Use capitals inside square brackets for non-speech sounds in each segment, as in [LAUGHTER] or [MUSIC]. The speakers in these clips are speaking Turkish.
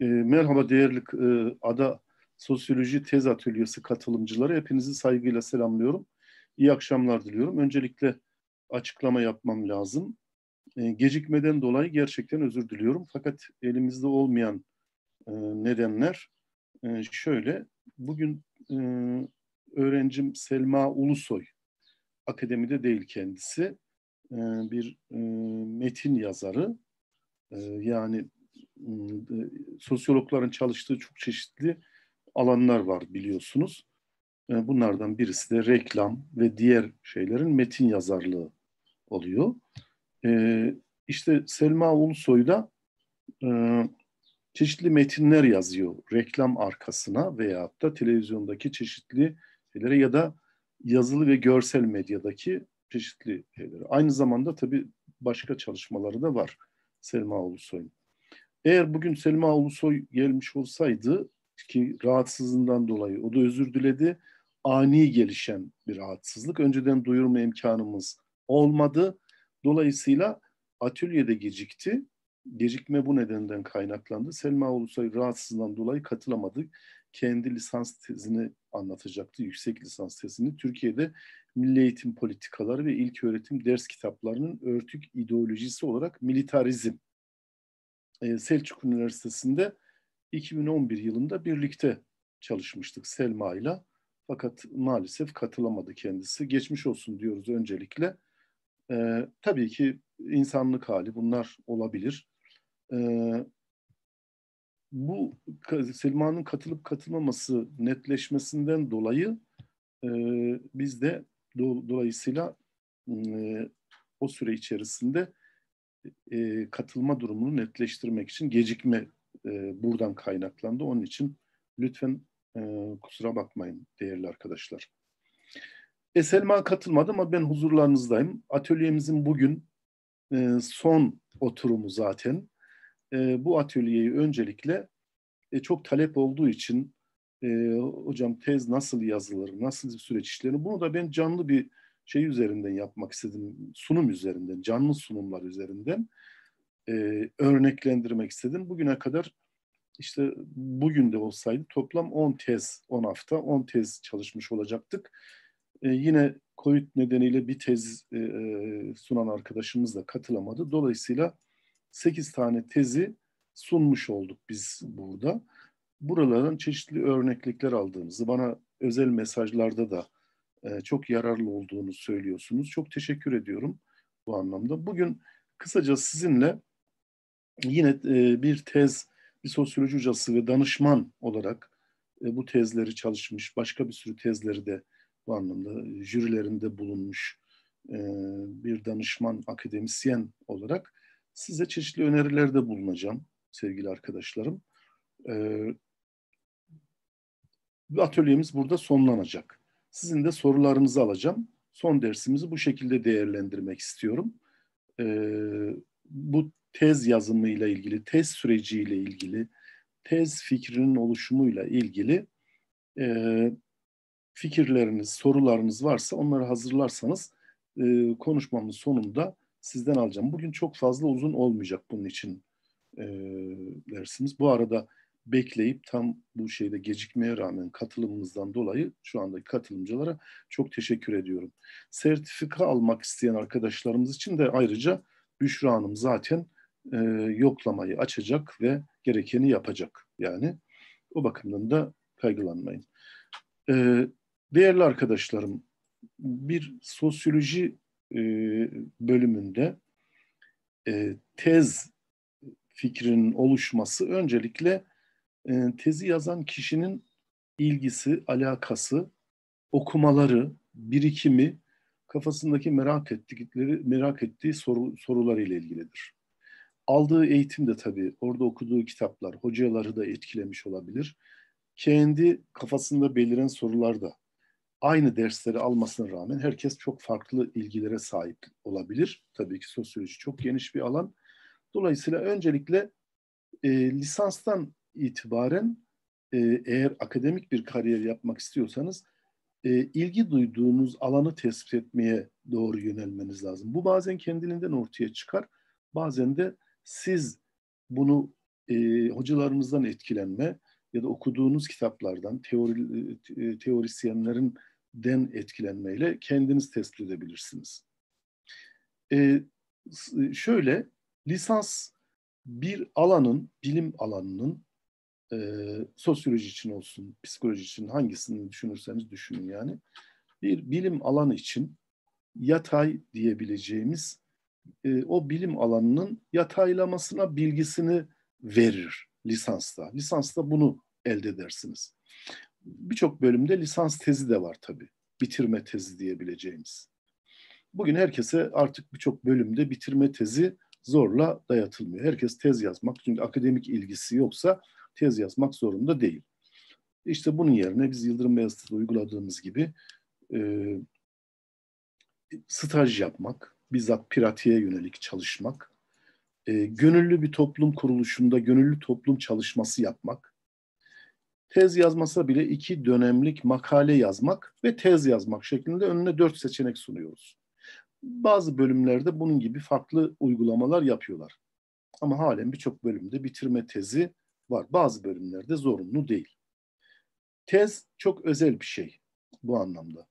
E, merhaba değerli e, Ada Sosyoloji Tez Atölyesi katılımcıları. Hepinizi saygıyla selamlıyorum. İyi akşamlar diliyorum. Öncelikle açıklama yapmam lazım. E, gecikmeden dolayı gerçekten özür diliyorum. Fakat elimizde olmayan e, nedenler e, şöyle. Bugün e, öğrencim Selma Ulusoy, akademide değil kendisi, e, bir e, metin yazarı. E, yani sosyologların çalıştığı çok çeşitli alanlar var biliyorsunuz. Bunlardan birisi de reklam ve diğer şeylerin metin yazarlığı oluyor. İşte Selma Ulusoy da ıı, çeşitli metinler yazıyor reklam arkasına veya da televizyondaki çeşitli şeylere ya da yazılı ve görsel medyadaki çeşitli şeylere. Aynı zamanda tabii başka çalışmaları da var Selma Ulusoy'un. Eğer bugün Selma Ulusoy gelmiş olsaydı ki rahatsızlığından dolayı o da özür diledi. Ani gelişen bir rahatsızlık. Önceden duyurma imkanımız olmadı. Dolayısıyla atölyede gecikti. Gecikme bu nedenden kaynaklandı. Selma Ulusoy rahatsızlığından dolayı katılamadı. Kendi lisans tezini anlatacaktı, yüksek lisans tezini. Türkiye'de milli eğitim politikaları ve ilk öğretim ders kitaplarının örtük ideolojisi olarak militarizm e, Selçuk Üniversitesi'nde 2011 yılında birlikte çalışmıştık Selma ile. Fakat maalesef katılamadı kendisi. Geçmiş olsun diyoruz öncelikle. E, tabii ki insanlık hali bunlar olabilir. E, bu Selma'nın katılıp katılmaması netleşmesinden dolayı e, biz de do, dolayısıyla e, o süre içerisinde e, katılma durumunu netleştirmek için gecikme e, buradan kaynaklandı. Onun için lütfen e, kusura bakmayın değerli arkadaşlar. Eselma katılmadı ama ben huzurlarınızdayım. Atölyemizin bugün e, son oturumu zaten. E, bu atölyeyi öncelikle e, çok talep olduğu için e, hocam tez nasıl yazılır, nasıl süreç işlerini bunu da ben canlı bir şey üzerinden yapmak istedim, sunum üzerinden, canlı sunumlar üzerinden e, örneklendirmek istedim. Bugüne kadar işte bugün de olsaydı toplam 10 tez, 10 hafta 10 tez çalışmış olacaktık. E, yine COVID nedeniyle bir tez e, e sunan arkadaşımız da katılamadı. Dolayısıyla 8 tane tezi sunmuş olduk biz burada. Buraların çeşitli örneklikler aldığımızı, bana özel mesajlarda da çok yararlı olduğunu söylüyorsunuz. Çok teşekkür ediyorum bu anlamda. Bugün kısaca sizinle yine bir tez, bir sosyoloji hocası ve danışman olarak bu tezleri çalışmış, başka bir sürü tezleri de bu anlamda jürilerinde bulunmuş bir danışman akademisyen olarak size çeşitli önerilerde bulunacağım sevgili arkadaşlarım. atölyemiz burada sonlanacak. Sizin de sorularınızı alacağım. Son dersimizi bu şekilde değerlendirmek istiyorum. Ee, bu tez yazımıyla ilgili, tez süreciyle ilgili, tez fikrinin oluşumuyla ilgili e, fikirleriniz, sorularınız varsa onları hazırlarsanız e, konuşmamın sonunda sizden alacağım. Bugün çok fazla uzun olmayacak bunun için e, dersimiz. Bu arada bekleyip tam bu şeyde gecikmeye rağmen katılımımızdan dolayı şu andaki katılımcılara çok teşekkür ediyorum. Sertifika almak isteyen arkadaşlarımız için de ayrıca Büşra Hanım zaten e, yoklamayı açacak ve gerekeni yapacak. Yani o bakımdan da kaygılanmayın. E, değerli arkadaşlarım, bir sosyoloji e, bölümünde e, tez fikrinin oluşması öncelikle ee, tezi yazan kişinin ilgisi, alakası, okumaları, birikimi, kafasındaki merak ettikleri, merak ettiği soru, sorular ile ilgilidir. Aldığı eğitim de tabii orada okuduğu kitaplar, hocaları da etkilemiş olabilir. Kendi kafasında beliren sorular da aynı dersleri almasına rağmen herkes çok farklı ilgilere sahip olabilir. Tabii ki sosyoloji çok geniş bir alan. Dolayısıyla öncelikle e, lisanstan itibaren e, eğer akademik bir kariyer yapmak istiyorsanız e, ilgi duyduğunuz alanı tespit etmeye doğru yönelmeniz lazım. Bu bazen kendiliğinden ortaya çıkar, bazen de siz bunu e, hocalarınızdan etkilenme ya da okuduğunuz kitaplardan, teori, e, teorisyenlerin den etkilenmeyle kendiniz tespit edebilirsiniz. E, şöyle, lisans bir alanın, bilim alanının e, sosyoloji için olsun, psikoloji için hangisini düşünürseniz düşünün yani. Bir bilim alanı için yatay diyebileceğimiz e, o bilim alanının yataylamasına bilgisini verir lisansta. Lisansta bunu elde edersiniz. Birçok bölümde lisans tezi de var tabii. Bitirme tezi diyebileceğimiz. Bugün herkese artık birçok bölümde bitirme tezi zorla dayatılmıyor. Herkes tez yazmak çünkü akademik ilgisi yoksa tez yazmak zorunda değil. İşte bunun yerine biz Yıldırım Beyazıt'ta uyguladığımız gibi e, staj yapmak, bizzat pratiğe yönelik çalışmak, e, gönüllü bir toplum kuruluşunda gönüllü toplum çalışması yapmak, tez yazmasa bile iki dönemlik makale yazmak ve tez yazmak şeklinde önüne dört seçenek sunuyoruz. Bazı bölümlerde bunun gibi farklı uygulamalar yapıyorlar. Ama halen birçok bölümde bitirme tezi var. Bazı bölümlerde zorunlu değil. Tez çok özel bir şey bu anlamda.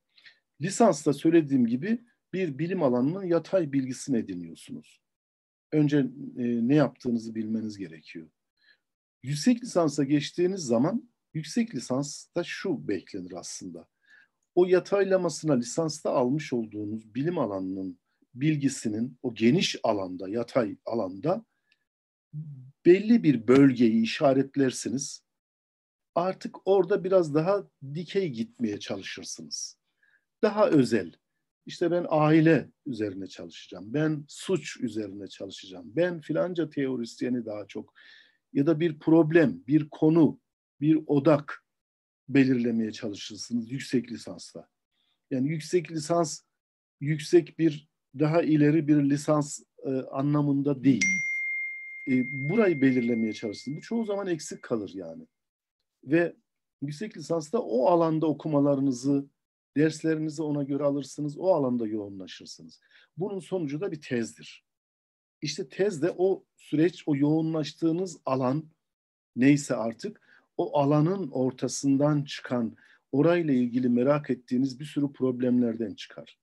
Lisansta söylediğim gibi bir bilim alanının yatay bilgisini ediniyorsunuz. Önce e, ne yaptığınızı bilmeniz gerekiyor. Yüksek lisansa geçtiğiniz zaman yüksek lisansta şu beklenir aslında. O yataylamasına lisansta almış olduğunuz bilim alanının bilgisinin o geniş alanda, yatay alanda belli bir bölgeyi işaretlersiniz. Artık orada biraz daha dikey gitmeye çalışırsınız. Daha özel. İşte ben aile üzerine çalışacağım. Ben suç üzerine çalışacağım. Ben filanca teorisyeni daha çok ya da bir problem, bir konu, bir odak belirlemeye çalışırsınız yüksek lisansla. Yani yüksek lisans yüksek bir daha ileri bir lisans e, anlamında değil e, burayı belirlemeye çalıştım. Bu çoğu zaman eksik kalır yani. Ve yüksek lisansta o alanda okumalarınızı, derslerinizi ona göre alırsınız, o alanda yoğunlaşırsınız. Bunun sonucu da bir tezdir. İşte tez de o süreç, o yoğunlaştığınız alan neyse artık o alanın ortasından çıkan, orayla ilgili merak ettiğiniz bir sürü problemlerden çıkar.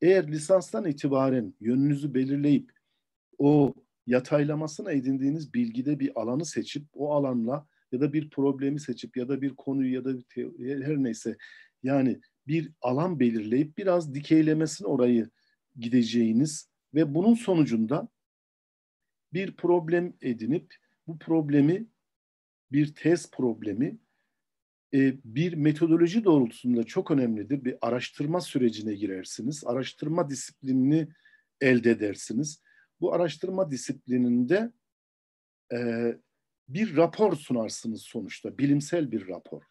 Eğer lisanstan itibaren yönünüzü belirleyip o yataylamasına edindiğiniz bilgide bir alanı seçip o alanla ya da bir problemi seçip ya da bir konuyu ya da bir teori, her neyse yani bir alan belirleyip biraz dikeylemesine orayı gideceğiniz ve bunun sonucunda bir problem edinip bu problemi bir tez problemi e, bir metodoloji doğrultusunda çok önemlidir. Bir araştırma sürecine girersiniz. Araştırma disiplinini elde edersiniz bu araştırma disiplininde e, bir rapor sunarsınız sonuçta, bilimsel bir rapor.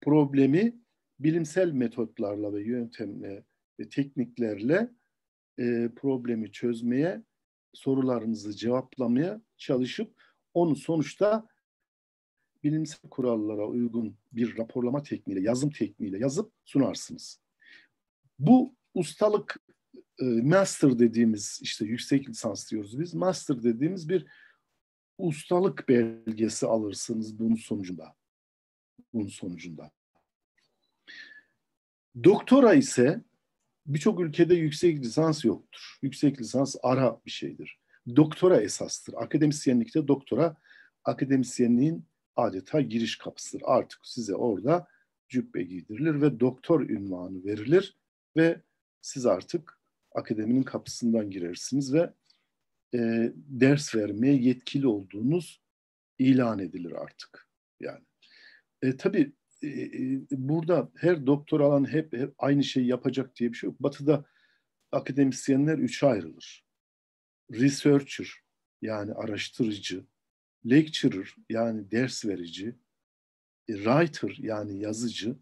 Problemi bilimsel metotlarla ve yöntemle ve tekniklerle e, problemi çözmeye, sorularınızı cevaplamaya çalışıp onu sonuçta bilimsel kurallara uygun bir raporlama tekniğiyle, yazım tekniğiyle yazıp sunarsınız. Bu ustalık e, master dediğimiz işte yüksek lisans diyoruz biz. Master dediğimiz bir ustalık belgesi alırsınız bunun sonucunda. Bunun sonucunda. Doktora ise birçok ülkede yüksek lisans yoktur. Yüksek lisans ara bir şeydir. Doktora esastır. Akademisyenlikte doktora akademisyenliğin adeta giriş kapısıdır. Artık size orada cübbe giydirilir ve doktor ünvanı verilir ve siz artık akademinin kapısından girersiniz ve e, ders vermeye yetkili olduğunuz ilan edilir artık. Yani e, tabii e, e, burada her doktor alan hep, hep aynı şeyi yapacak diye bir şey yok. Batı'da akademisyenler üçe ayrılır. Researcher yani araştırıcı, lecturer yani ders verici, e, writer yani yazıcı,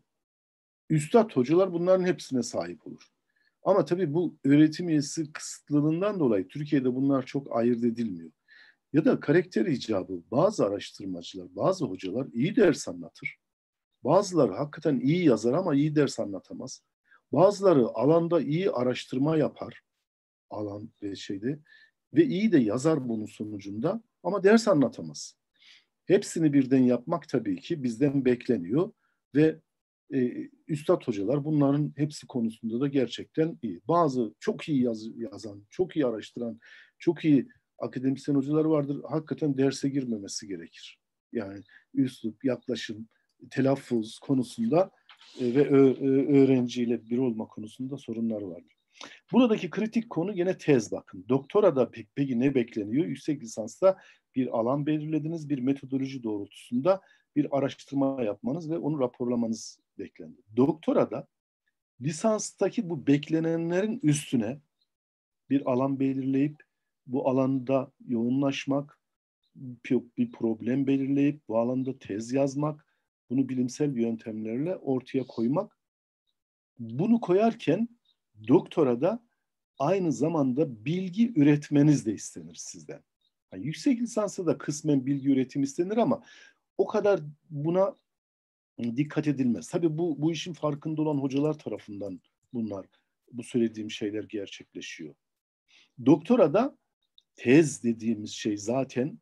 üstad hocalar bunların hepsine sahip olur. Ama tabii bu öğretim üyesi kısıtlılığından dolayı Türkiye'de bunlar çok ayırt edilmiyor. Ya da karakter icabı bazı araştırmacılar, bazı hocalar iyi ders anlatır. Bazıları hakikaten iyi yazar ama iyi ders anlatamaz. Bazıları alanda iyi araştırma yapar alan ve şeyde ve iyi de yazar bunun sonucunda ama ders anlatamaz. Hepsini birden yapmak tabii ki bizden bekleniyor ve e, üstad hocalar bunların hepsi konusunda da gerçekten iyi. Bazı çok iyi yaz, yazan, çok iyi araştıran, çok iyi akademisyen hocalar vardır. Hakikaten derse girmemesi gerekir. Yani üslup, yaklaşım, telaffuz konusunda e, ve ö, ö, öğrenciyle bir olma konusunda sorunlar vardır. Buradaki kritik konu yine tez bakın. Doktorada pek, peki ne bekleniyor? Yüksek lisansta bir alan belirlediniz, bir metodoloji doğrultusunda bir araştırma yapmanız ve onu raporlamanız beklendi. Doktora da lisanstaki bu beklenenlerin üstüne bir alan belirleyip bu alanda yoğunlaşmak, bir problem belirleyip bu alanda tez yazmak, bunu bilimsel yöntemlerle ortaya koymak. Bunu koyarken doktora da aynı zamanda bilgi üretmeniz de istenir sizden. Yani yüksek lisansa da kısmen bilgi üretim istenir ama o kadar buna Hani dikkat edilmez. Tabi bu, bu işin farkında olan hocalar tarafından bunlar, bu söylediğim şeyler gerçekleşiyor. Doktora da tez dediğimiz şey zaten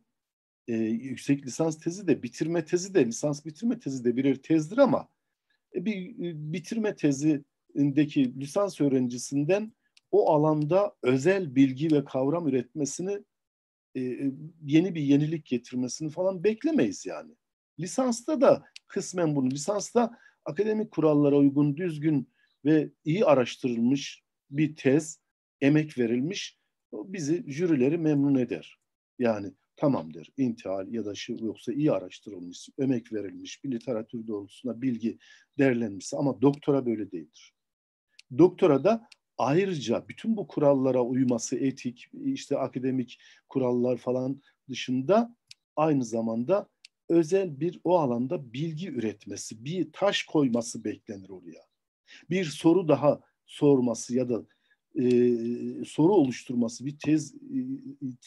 e, yüksek lisans tezi de bitirme tezi de lisans bitirme tezi de birer tezdir ama e, bir e, bitirme tezindeki lisans öğrencisinden o alanda özel bilgi ve kavram üretmesini e, e yeni bir yenilik getirmesini falan beklemeyiz yani. Lisansta da kısmen bunu lisansta akademik kurallara uygun, düzgün ve iyi araştırılmış bir tez, emek verilmiş bizi jürileri memnun eder. Yani tamam der intihal ya da şu yoksa iyi araştırılmış, emek verilmiş bir literatür doğrultusunda bilgi değerlenmişse ama doktora böyle değildir. Doktora da ayrıca bütün bu kurallara uyması etik, işte akademik kurallar falan dışında aynı zamanda özel bir o alanda bilgi üretmesi, bir taş koyması beklenir oraya. Bir soru daha sorması ya da e, soru oluşturması, bir tez e,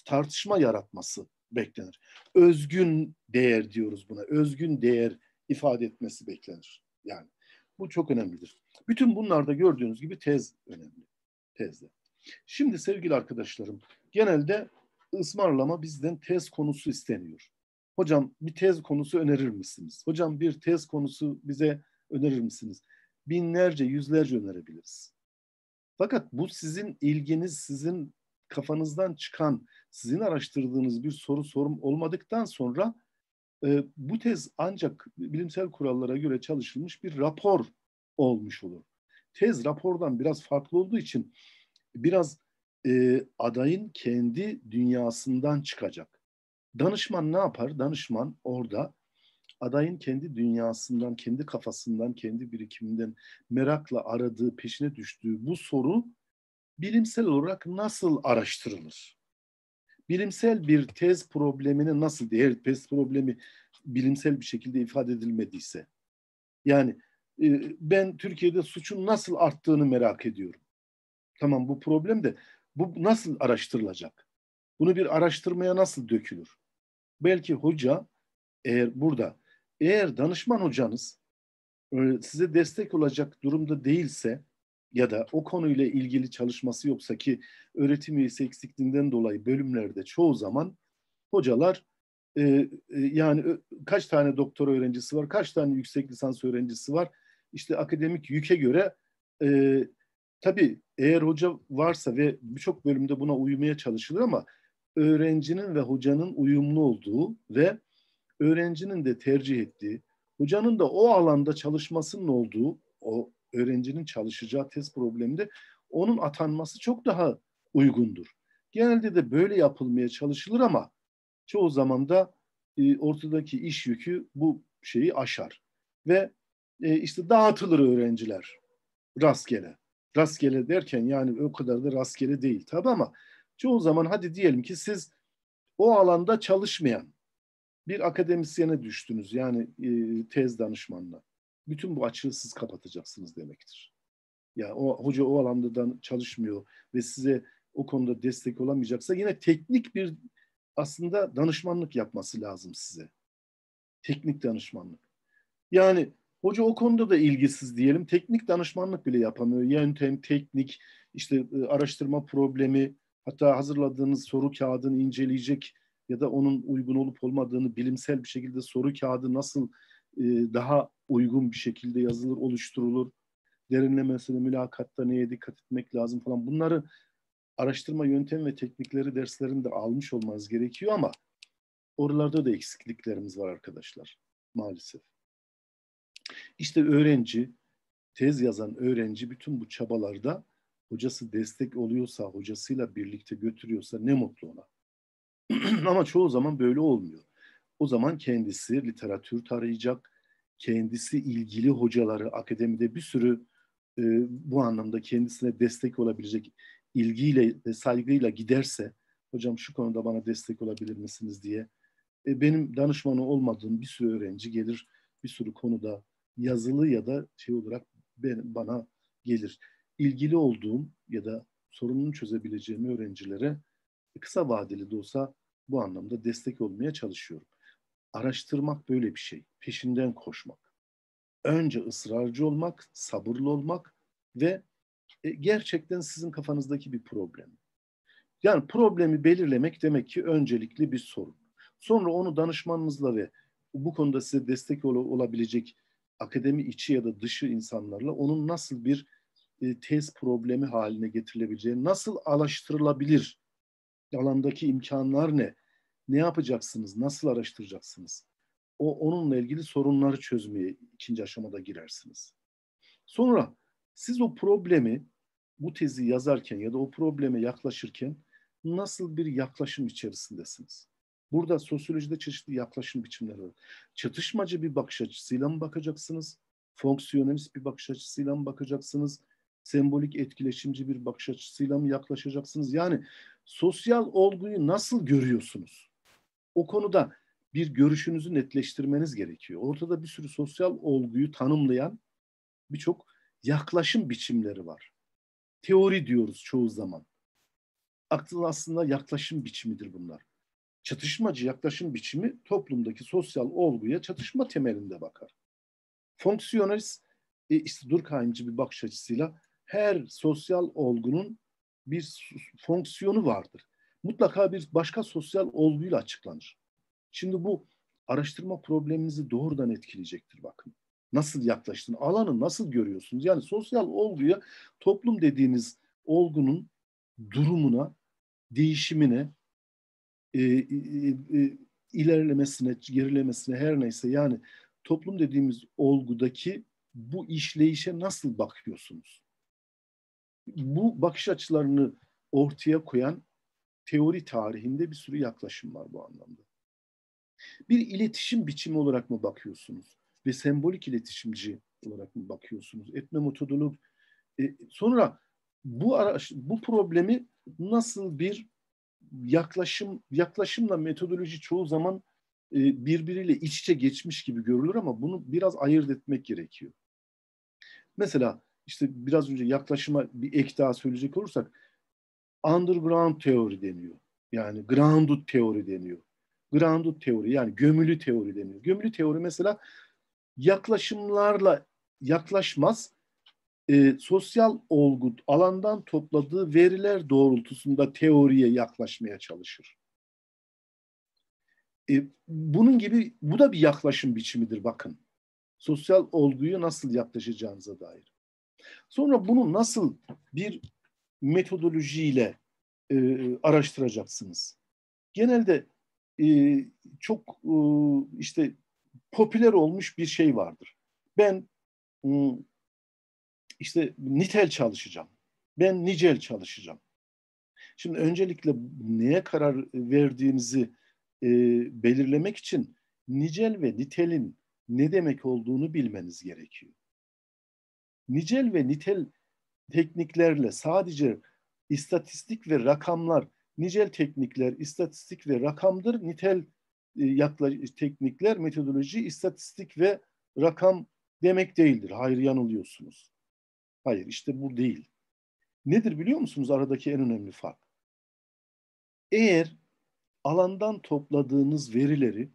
tartışma yaratması beklenir. Özgün değer diyoruz buna. Özgün değer ifade etmesi beklenir. Yani bu çok önemlidir. Bütün bunlarda gördüğünüz gibi tez önemli. Tezde. Şimdi sevgili arkadaşlarım, genelde ısmarlama bizden tez konusu isteniyor hocam bir tez konusu önerir misiniz? Hocam bir tez konusu bize önerir misiniz? Binlerce, yüzlerce önerebiliriz. Fakat bu sizin ilginiz, sizin kafanızdan çıkan, sizin araştırdığınız bir soru sorum olmadıktan sonra e, bu tez ancak bilimsel kurallara göre çalışılmış bir rapor olmuş olur. Tez rapordan biraz farklı olduğu için biraz e, adayın kendi dünyasından çıkacak Danışman ne yapar? Danışman orada adayın kendi dünyasından, kendi kafasından, kendi birikiminden merakla aradığı, peşine düştüğü bu soru bilimsel olarak nasıl araştırılır? Bilimsel bir tez problemini nasıl, diğer tez problemi bilimsel bir şekilde ifade edilmediyse. Yani e, ben Türkiye'de suçun nasıl arttığını merak ediyorum. Tamam bu problem de bu nasıl araştırılacak? Bunu bir araştırmaya nasıl dökülür? belki hoca eğer burada eğer danışman hocanız e, size destek olacak durumda değilse ya da o konuyla ilgili çalışması yoksa ki öğretim üyesi eksikliğinden dolayı bölümlerde çoğu zaman hocalar e, e, yani kaç tane doktor öğrencisi var, kaç tane yüksek lisans öğrencisi var, işte akademik yüke göre e, tabii eğer hoca varsa ve birçok bölümde buna uymaya çalışılır ama öğrencinin ve hocanın uyumlu olduğu ve öğrencinin de tercih ettiği, hocanın da o alanda çalışmasının olduğu, o öğrencinin çalışacağı test probleminde onun atanması çok daha uygundur. Genelde de böyle yapılmaya çalışılır ama çoğu zaman da e, ortadaki iş yükü bu şeyi aşar. Ve e, işte dağıtılır öğrenciler rastgele. Rastgele derken yani o kadar da rastgele değil tabi ama çoğu zaman hadi diyelim ki siz o alanda çalışmayan bir akademisyene düştünüz. Yani e, tez danışmanla Bütün bu açığı siz kapatacaksınız demektir. Yani o hoca o alanda çalışmıyor ve size o konuda destek olamayacaksa yine teknik bir aslında danışmanlık yapması lazım size. Teknik danışmanlık. Yani hoca o konuda da ilgisiz diyelim. Teknik danışmanlık bile yapamıyor. Yöntem, teknik, işte e, araştırma problemi, Hatta hazırladığınız soru kağıdını inceleyecek ya da onun uygun olup olmadığını bilimsel bir şekilde soru kağıdı nasıl e, daha uygun bir şekilde yazılır, oluşturulur, derinlemesine mülakatta neye dikkat etmek lazım falan bunları araştırma yöntem ve teknikleri derslerinde almış olmanız gerekiyor ama oralarda da eksikliklerimiz var arkadaşlar maalesef. İşte öğrenci, tez yazan öğrenci bütün bu çabalarda hocası destek oluyorsa, hocasıyla birlikte götürüyorsa ne mutlu ona. [CLEARS THROAT] Ama çoğu zaman böyle olmuyor. O zaman kendisi literatür tarayacak, kendisi ilgili hocaları akademide bir sürü e, bu anlamda kendisine destek olabilecek ilgiyle ve saygıyla giderse hocam şu konuda bana destek olabilir misiniz diye e, benim danışmanı olmadığım bir sürü öğrenci gelir bir sürü konuda yazılı ya da şey olarak ben, bana gelir ilgili olduğum ya da sorununu çözebileceğim öğrencilere kısa vadeli de olsa bu anlamda destek olmaya çalışıyorum. Araştırmak böyle bir şey. Peşinden koşmak. Önce ısrarcı olmak, sabırlı olmak ve e, gerçekten sizin kafanızdaki bir problem. Yani problemi belirlemek demek ki öncelikli bir sorun. Sonra onu danışmanınızla ve bu konuda size destek ol olabilecek akademi içi ya da dışı insanlarla onun nasıl bir e, tez problemi haline getirilebileceği, nasıl araştırılabilir, alandaki imkanlar ne, ne yapacaksınız, nasıl araştıracaksınız? O onunla ilgili sorunları çözmeye ikinci aşamada girersiniz. Sonra siz o problemi bu tezi yazarken ya da o probleme yaklaşırken nasıl bir yaklaşım içerisindesiniz? Burada sosyolojide çeşitli yaklaşım biçimleri var. Çatışmacı bir bakış açısıyla mı bakacaksınız? Fonksiyonelist bir bakış açısıyla mı bakacaksınız? sembolik etkileşimci bir bakış açısıyla mı yaklaşacaksınız? Yani sosyal olguyu nasıl görüyorsunuz? O konuda bir görüşünüzü netleştirmeniz gerekiyor. Ortada bir sürü sosyal olguyu tanımlayan birçok yaklaşım biçimleri var. Teori diyoruz çoğu zaman. Akıl aslında yaklaşım biçimidir bunlar. Çatışmacı yaklaşım biçimi toplumdaki sosyal olguya çatışma temelinde bakar. Fonksiyonelist e, işte Durkheimci bir bakış açısıyla her sosyal olgunun bir fonksiyonu vardır. Mutlaka bir başka sosyal olguyla açıklanır. Şimdi bu araştırma problemimizi doğrudan etkileyecektir bakın. Nasıl yaklaştın, alanı nasıl görüyorsunuz? Yani sosyal olguya toplum dediğiniz olgunun durumuna, değişimine, e, e, e, ilerlemesine, gerilemesine her neyse yani toplum dediğimiz olgudaki bu işleyişe nasıl bakıyorsunuz? bu bakış açılarını ortaya koyan teori tarihinde bir sürü yaklaşım var bu anlamda. Bir iletişim biçimi olarak mı bakıyorsunuz? Ve sembolik iletişimci olarak mı bakıyorsunuz? Etme metodunu e, sonra bu araş, bu problemi nasıl bir yaklaşım yaklaşımla metodoloji çoğu zaman e, birbiriyle iç içe geçmiş gibi görülür ama bunu biraz ayırt etmek gerekiyor. Mesela işte biraz önce yaklaşıma bir ek daha söyleyecek olursak underground teori deniyor. Yani grounded teori deniyor. Grounded teori yani gömülü teori deniyor. Gömülü teori mesela yaklaşımlarla yaklaşmaz e, sosyal olgut alandan topladığı veriler doğrultusunda teoriye yaklaşmaya çalışır. E, bunun gibi bu da bir yaklaşım biçimidir bakın. Sosyal olguyu nasıl yaklaşacağınıza dair. Sonra bunu nasıl bir metodolojiyle e, e, araştıracaksınız? Genelde e, çok e, işte popüler olmuş bir şey vardır. Ben işte nitel çalışacağım. Ben nicel çalışacağım. Şimdi öncelikle neye karar verdiğinizi e, belirlemek için nicel ve nitelin ne demek olduğunu bilmeniz gerekiyor nicel ve nitel tekniklerle sadece istatistik ve rakamlar, nicel teknikler, istatistik ve rakamdır. Nitel e, teknikler, metodoloji, istatistik ve rakam demek değildir. Hayır yanılıyorsunuz. Hayır işte bu değil. Nedir biliyor musunuz aradaki en önemli fark? Eğer alandan topladığınız verileri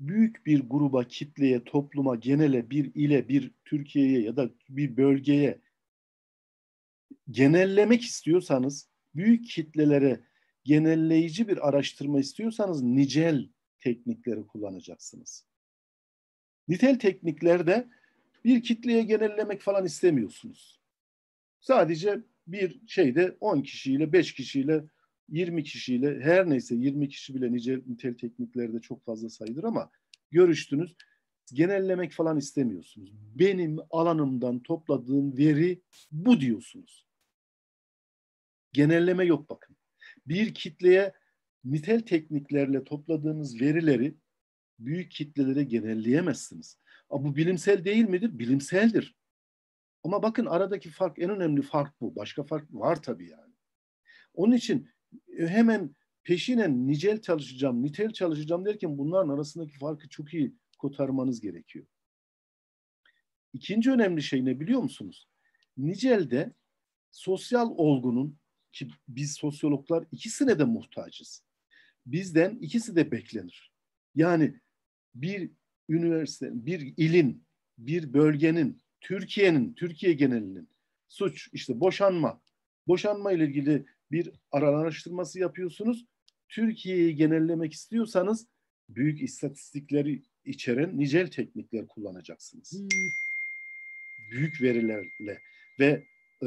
büyük bir gruba, kitleye, topluma, genele, bir ile, bir Türkiye'ye ya da bir bölgeye genellemek istiyorsanız, büyük kitlelere genelleyici bir araştırma istiyorsanız nicel teknikleri kullanacaksınız. Nitel tekniklerde bir kitleye genellemek falan istemiyorsunuz. Sadece bir şeyde 10 kişiyle, 5 kişiyle 20 kişiyle her neyse 20 kişi bile nice nitel tekniklerde çok fazla sayıdır ama görüştünüz. Genellemek falan istemiyorsunuz. Benim alanımdan topladığım veri bu diyorsunuz. Genelleme yok bakın. Bir kitleye nitel tekniklerle topladığınız verileri büyük kitlelere genelleyemezsiniz. A, bu bilimsel değil midir? Bilimseldir. Ama bakın aradaki fark en önemli fark bu. Başka fark var tabii yani. Onun için e, hemen peşinen nicel çalışacağım, nitel çalışacağım derken bunların arasındaki farkı çok iyi kotarmanız gerekiyor. İkinci önemli şey ne biliyor musunuz? Nicelde sosyal olgunun ki biz sosyologlar ikisine de muhtacız. Bizden ikisi de beklenir. Yani bir üniversite, bir ilin, bir bölgenin, Türkiye'nin, Türkiye genelinin suç işte boşanma, boşanma ile ilgili bir araştırması yapıyorsunuz. Türkiye'yi genellemek istiyorsanız büyük istatistikleri içeren nicel teknikler kullanacaksınız. Hmm. Büyük verilerle ve e,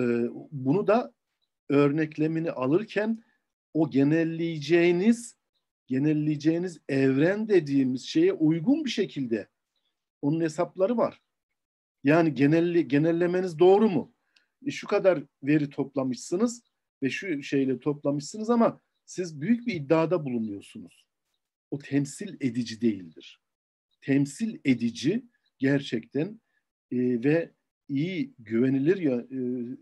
bunu da örneklemini alırken o genelleyeceğiniz genelleyeceğiniz evren dediğimiz şeye uygun bir şekilde onun hesapları var. Yani genelli, genellemeniz doğru mu? E şu kadar veri toplamışsınız ve şu şeyle toplamışsınız ama siz büyük bir iddiada bulunuyorsunuz. O temsil edici değildir. Temsil edici gerçekten e, ve iyi güvenilir ya, e,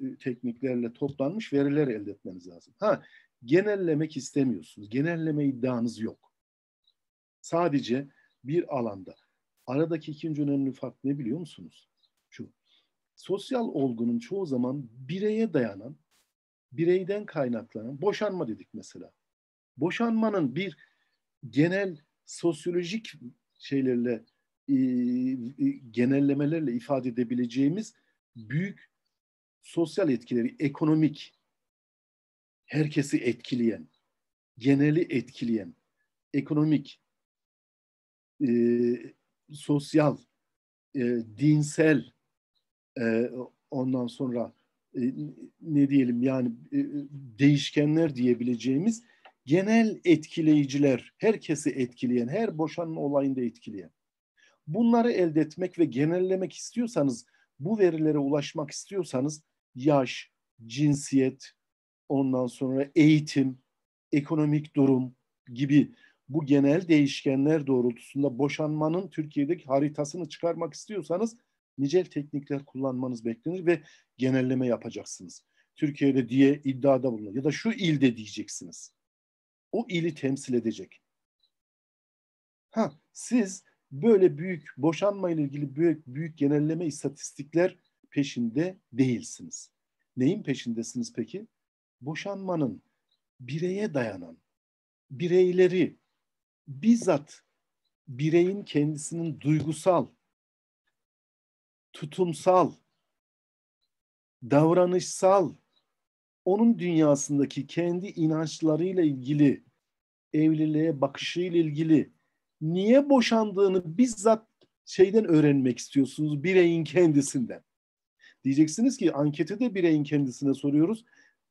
e, tekniklerle toplanmış veriler elde etmeniz lazım. Ha genellemek istemiyorsunuz. Genelleme iddianız yok. Sadece bir alanda. Aradaki ikinci önemli fark ne biliyor musunuz? Şu. Sosyal olgunun çoğu zaman bireye dayanan bireyden kaynaklanan boşanma dedik mesela. Boşanmanın bir genel sosyolojik şeylerle e, e, genellemelerle ifade edebileceğimiz büyük sosyal etkileri ekonomik herkesi etkileyen, geneli etkileyen ekonomik, e, sosyal, e, dinsel, e, ondan sonra e, ne diyelim yani e, değişkenler diyebileceğimiz genel etkileyiciler, herkesi etkileyen, her boşanma olayında etkileyen. Bunları elde etmek ve genellemek istiyorsanız, bu verilere ulaşmak istiyorsanız yaş, cinsiyet, ondan sonra eğitim, ekonomik durum gibi bu genel değişkenler doğrultusunda boşanmanın Türkiye'deki haritasını çıkarmak istiyorsanız nicel teknikler kullanmanız beklenir ve genelleme yapacaksınız. Türkiye'de diye iddiada bulunur ya da şu ilde diyeceksiniz. O ili temsil edecek. Ha, siz böyle büyük boşanma ile ilgili büyük büyük genelleme istatistikler peşinde değilsiniz. Neyin peşindesiniz peki? Boşanmanın bireye dayanan, bireyleri bizzat bireyin kendisinin duygusal tutumsal, davranışsal, onun dünyasındaki kendi inançlarıyla ilgili, evliliğe bakışıyla ilgili niye boşandığını bizzat şeyden öğrenmek istiyorsunuz bireyin kendisinden. Diyeceksiniz ki anketi de bireyin kendisine soruyoruz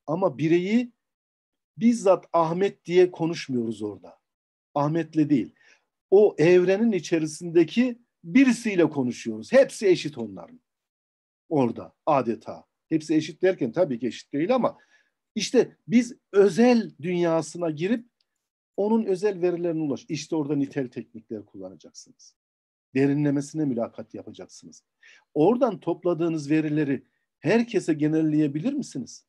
ama bireyi bizzat Ahmet diye konuşmuyoruz orada. Ahmet'le değil. O evrenin içerisindeki birisiyle konuşuyoruz. Hepsi eşit onların. Orada adeta. Hepsi eşit derken tabii ki eşit değil ama işte biz özel dünyasına girip onun özel verilerine ulaş. İşte orada nitel teknikler kullanacaksınız. Derinlemesine mülakat yapacaksınız. Oradan topladığınız verileri herkese genelleyebilir misiniz?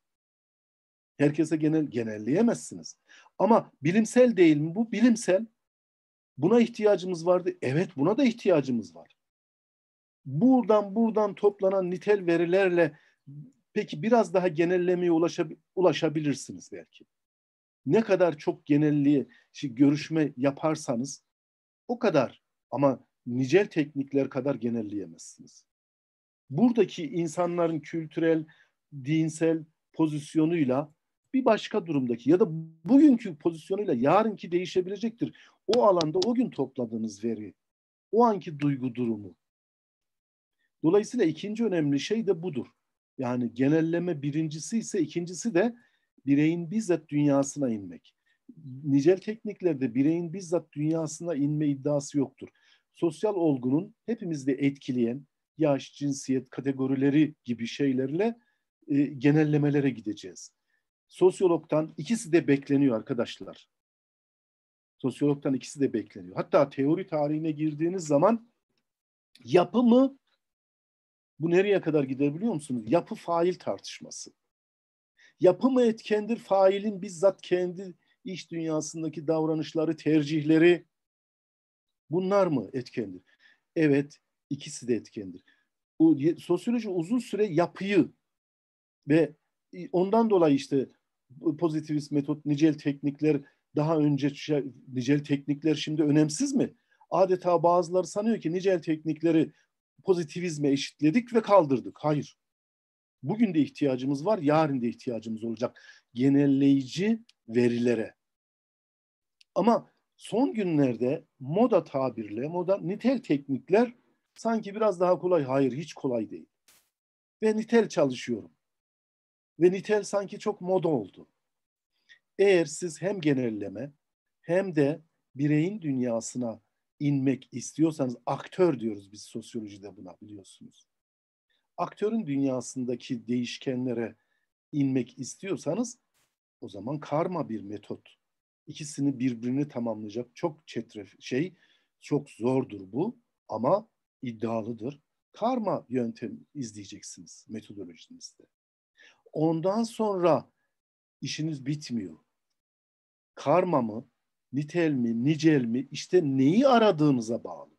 Herkese genel genelleyemezsiniz. Ama bilimsel değil mi bu? Bilimsel. Buna ihtiyacımız vardı. Evet buna da ihtiyacımız var. Buradan buradan toplanan nitel verilerle peki biraz daha genellemeye ulaşab- ulaşabilirsiniz belki. Ne kadar çok genelliğe işte görüşme yaparsanız o kadar ama nicel teknikler kadar genelleyemezsiniz. Buradaki insanların kültürel, dinsel pozisyonuyla bir başka durumdaki ya da bugünkü pozisyonuyla yarınki değişebilecektir. O alanda o gün topladığınız veri, o anki duygu durumu. Dolayısıyla ikinci önemli şey de budur. Yani genelleme birincisi ise ikincisi de bireyin bizzat dünyasına inmek. Nicel tekniklerde bireyin bizzat dünyasına inme iddiası yoktur. Sosyal olgunun hepimizde etkileyen yaş, cinsiyet kategorileri gibi şeylerle e, genellemelere gideceğiz sosyologtan ikisi de bekleniyor arkadaşlar. Sosyologtan ikisi de bekleniyor. Hatta teori tarihine girdiğiniz zaman yapı mı bu nereye kadar gider biliyor musunuz? Yapı fail tartışması. Yapı mı etkendir? Failin bizzat kendi iş dünyasındaki davranışları, tercihleri bunlar mı etkendir? Evet, ikisi de etkendir. O, sosyoloji uzun süre yapıyı ve ondan dolayı işte pozitivist metot, nicel teknikler daha önce şey, nicel teknikler şimdi önemsiz mi? Adeta bazıları sanıyor ki nicel teknikleri pozitivizme eşitledik ve kaldırdık. Hayır. Bugün de ihtiyacımız var, yarın da ihtiyacımız olacak. Genelleyici verilere. Ama son günlerde moda tabirle, moda nitel teknikler sanki biraz daha kolay. Hayır, hiç kolay değil. Ve nitel çalışıyorum. Ve nitel sanki çok moda oldu. Eğer siz hem genelleme hem de bireyin dünyasına inmek istiyorsanız aktör diyoruz biz sosyolojide buna biliyorsunuz. Aktörün dünyasındaki değişkenlere inmek istiyorsanız o zaman karma bir metot. İkisini birbirini tamamlayacak çok çetref şey, çok zordur bu ama iddialıdır. Karma yöntem izleyeceksiniz metodolojinizde ondan sonra işiniz bitmiyor. Karma mı, nitel mi, nicel mi İşte neyi aradığınıza bağlı.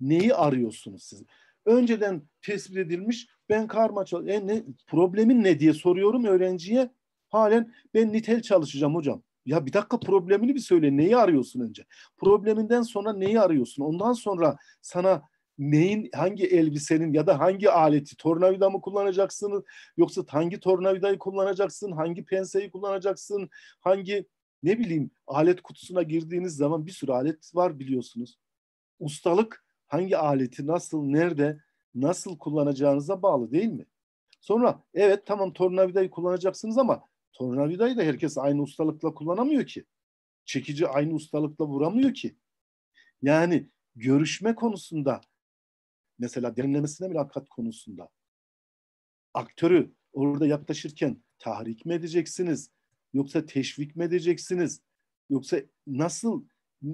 Neyi arıyorsunuz siz? Önceden tespit edilmiş ben karma çalışıyorum. E ne, problemin ne diye soruyorum öğrenciye. Halen ben nitel çalışacağım hocam. Ya bir dakika problemini bir söyle. Neyi arıyorsun önce? Probleminden sonra neyi arıyorsun? Ondan sonra sana neyin hangi elbisenin ya da hangi aleti tornavida mı kullanacaksınız yoksa hangi tornavidayı kullanacaksın hangi penseyi kullanacaksın hangi ne bileyim alet kutusuna girdiğiniz zaman bir sürü alet var biliyorsunuz. Ustalık hangi aleti nasıl nerede nasıl kullanacağınıza bağlı değil mi? Sonra evet tamam tornavidayı kullanacaksınız ama tornavidayı da herkes aynı ustalıkla kullanamıyor ki. Çekici aynı ustalıkla vuramıyor ki. Yani görüşme konusunda mesela derinlemesine mülakat konusunda aktörü orada yaklaşırken tahrik mi edeceksiniz? Yoksa teşvik mi edeceksiniz? Yoksa nasıl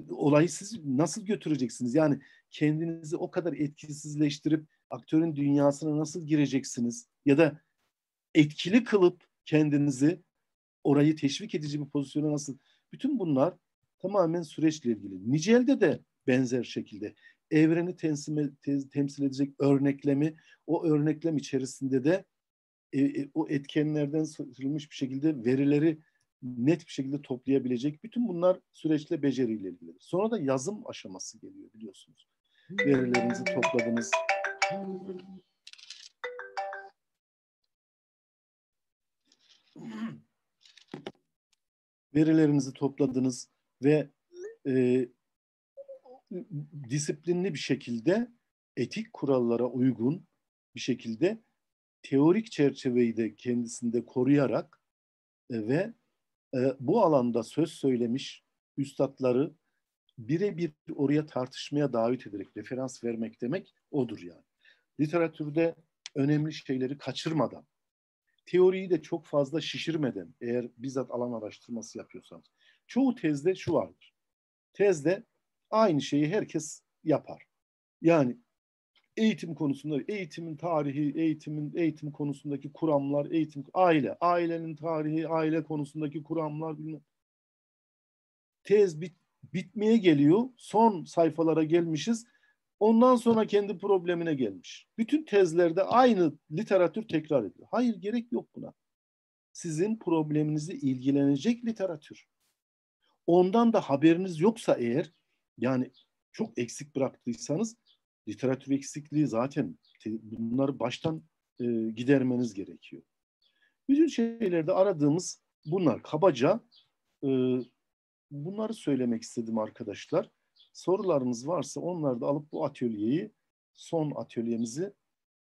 olayı siz nasıl götüreceksiniz? Yani kendinizi o kadar etkisizleştirip aktörün dünyasına nasıl gireceksiniz? Ya da etkili kılıp kendinizi orayı teşvik edici bir pozisyona nasıl? Bütün bunlar tamamen süreçle ilgili. Nicel'de de benzer şekilde evreni temsil, edecek örneklemi, o örneklem içerisinde de e, e, o etkenlerden sırılmış bir şekilde verileri net bir şekilde toplayabilecek. Bütün bunlar süreçle beceriyle ilgili. Sonra da yazım aşaması geliyor biliyorsunuz. Verilerinizi topladınız. Verilerinizi topladınız ve e, disiplinli bir şekilde etik kurallara uygun bir şekilde teorik çerçeveyi de kendisinde koruyarak e, ve e, bu alanda söz söylemiş üstadları birebir oraya tartışmaya davet ederek referans vermek demek odur yani. Literatürde önemli şeyleri kaçırmadan, teoriyi de çok fazla şişirmeden eğer bizzat alan araştırması yapıyorsanız. Çoğu tezde şu vardır. Tezde aynı şeyi herkes yapar. Yani eğitim konusunda eğitimin tarihi, eğitimin eğitim konusundaki kuramlar, eğitim aile, ailenin tarihi, aile konusundaki kuramlar bilmem. Tez bit, bitmeye geliyor. Son sayfalara gelmişiz. Ondan sonra kendi problemine gelmiş. Bütün tezlerde aynı literatür tekrar ediyor. Hayır gerek yok buna. Sizin probleminizi ilgilenecek literatür. Ondan da haberiniz yoksa eğer yani çok eksik bıraktıysanız literatür eksikliği zaten bunları baştan e, gidermeniz gerekiyor. Bütün şeylerde aradığımız bunlar kabaca e, bunları söylemek istedim arkadaşlar. Sorularınız varsa onları da alıp bu atölyeyi son atölyemizi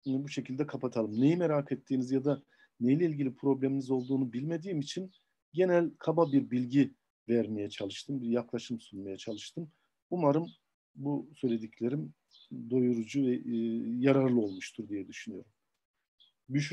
e, bu şekilde kapatalım. Neyi merak ettiğiniz ya da neyle ilgili probleminiz olduğunu bilmediğim için genel kaba bir bilgi vermeye çalıştım, bir yaklaşım sunmaya çalıştım. Umarım bu söylediklerim doyurucu ve e, yararlı olmuştur diye düşünüyorum. Büşra